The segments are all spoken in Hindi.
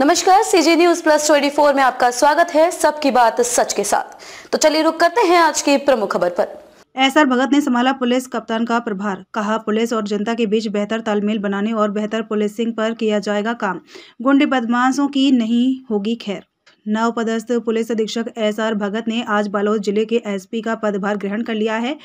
नमस्कार सीजी न्यूज प्लस 24 में आपका स्वागत है सबकी बात सच के साथ तो चलिए रुक करते हैं आज की प्रमुख खबर पर एस आर भगत ने संभाला पुलिस कप्तान का प्रभार कहा पुलिस और जनता के बीच बेहतर तालमेल बनाने और बेहतर पुलिसिंग पर किया जाएगा काम गुंडे बदमाशों की नहीं होगी खैर नव पदस्थ पुलिस अधीक्षक एस आर भगत ने आज बालोद जिले के एसपी का पदभार ग्रहण कर लिया है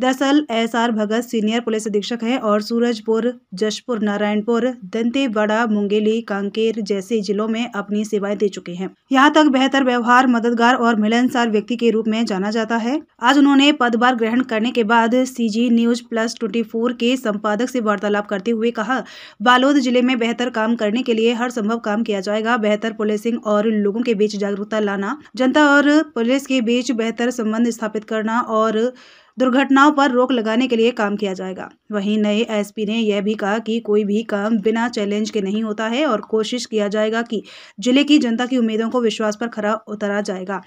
दरअसल S R Bhagat senior police अधीक्षक हैं और सूरजपुर जशपुर नारायणपुर दंतेवाड़ा मुंगेली कांकेर जैसे जिलों में अपनी सेवाएं दे चुके हैं यहाँ तक बेहतर व्यवहार मददगार और मिलनसार व्यक्ति के रूप में जाना जाता है आज उन्होंने पदभार ग्रहण करने के बाद सीजी न्यूज प्लस ट्वेंटी के संपादक से वार्तालाप करते हुए कहा बालोद जिले में बेहतर काम करने के लिए हर संभव काम किया जाएगा बेहतर पुलिसिंग और लोगों के बीच जागरूकता लाना जनता और पुलिस के बीच बेहतर संबंध स्थापित करना और दुर्घटनाओं पर रोक लगाने के लिए काम किया जाएगा वहीं नए एसपी ने यह भी कहा कि कोई भी काम बिना चैलेंज के नहीं होता है और कोशिश किया जाएगा कि जिले की जनता की उम्मीदों को विश्वास पर खरा उतरा जाएगा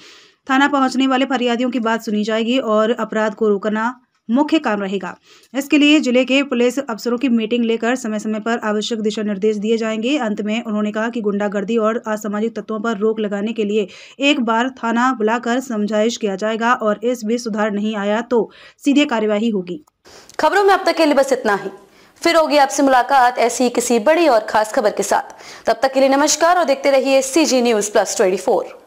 थाना पहुंचने वाले फरियादियों की बात सुनी जाएगी और अपराध को रोकना मुख्य काम रहेगा इसके लिए जिले के पुलिस अफसरों की मीटिंग लेकर समय समय पर आवश्यक दिशा निर्देश दिए जाएंगे अंत में उन्होंने कहा कि गुंडागर्दी और असामाजिक तत्वों पर रोक लगाने के लिए एक बार थाना बुलाकर समझाइश किया जाएगा और इस भी सुधार नहीं आया तो सीधे कार्यवाही होगी खबरों में अब तक के लिए बस इतना ही फिर होगी आपसे मुलाकात ऐसी किसी बड़ी और खास खबर के साथ तब तक के लिए नमस्कार और देखते रहिए C G news plus twenty